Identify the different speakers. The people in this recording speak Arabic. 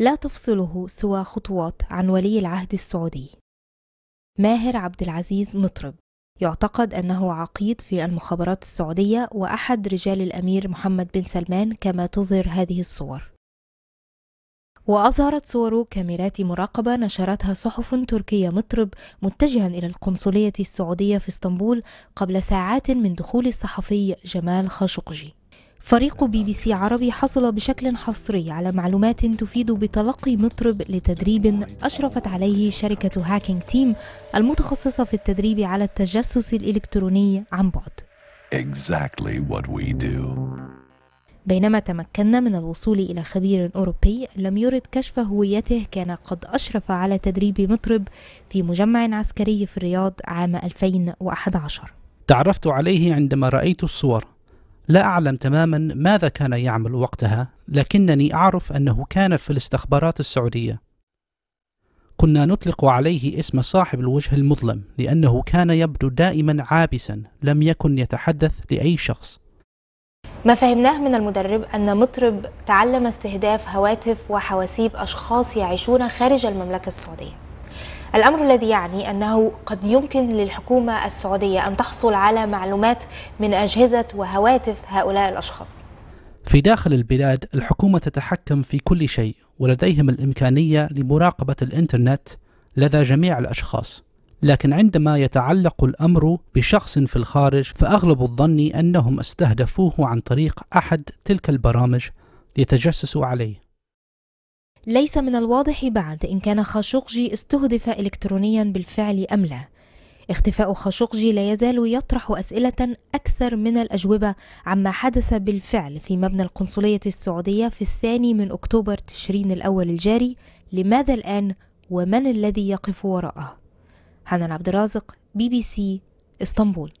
Speaker 1: لا تفصله سوى خطوات عن ولي العهد السعودي ماهر عبد العزيز مطرب يعتقد أنه عقيد في المخابرات السعودية وأحد رجال الأمير محمد بن سلمان كما تظهر هذه الصور وأظهرت صور كاميرات مراقبة نشرتها صحف تركية مطرب متجها إلى القنصلية السعودية في اسطنبول قبل ساعات من دخول الصحفي جمال خاشقجي فريق بي بي سي عربي حصل بشكل حصري على معلومات تفيد بتلقي مطرب لتدريب أشرفت عليه شركة هاكينج تيم المتخصصة في التدريب على التجسس الإلكتروني عن بعد
Speaker 2: exactly what we do.
Speaker 1: بينما تمكنا من الوصول إلى خبير أوروبي لم يرد كشف هويته كان قد أشرف على تدريب مطرب في مجمع عسكري في الرياض عام 2011
Speaker 2: تعرفت عليه عندما رأيت الصور لا أعلم تماما ماذا كان يعمل وقتها لكنني أعرف أنه كان في الاستخبارات السعودية كنا نطلق عليه اسم صاحب الوجه المظلم لأنه كان يبدو دائما عابسا لم يكن يتحدث لأي شخص
Speaker 1: ما فهمناه من المدرب أن مطرب تعلم استهداف هواتف وحواسيب أشخاص يعيشون خارج المملكة السعودية الأمر الذي يعني أنه قد يمكن للحكومة السعودية أن تحصل على معلومات من أجهزة وهواتف هؤلاء الأشخاص
Speaker 2: في داخل البلاد الحكومة تتحكم في كل شيء ولديهم الإمكانية لمراقبة الإنترنت لدى جميع الأشخاص لكن عندما يتعلق الأمر بشخص في الخارج فأغلب الظن أنهم استهدفوه عن طريق أحد تلك البرامج ليتجسسوا عليه
Speaker 1: ليس من الواضح بعد إن كان خاشقجي استهدف إلكترونيا بالفعل أم لا اختفاء خاشقجي لا يزال يطرح أسئلة أكثر من الأجوبة عما حدث بالفعل في مبنى القنصلية السعودية في الثاني من أكتوبر تشرين الأول الجاري لماذا الآن ومن الذي يقف وراءه؟ حنان عبد الرازق بي بي سي اسطنبول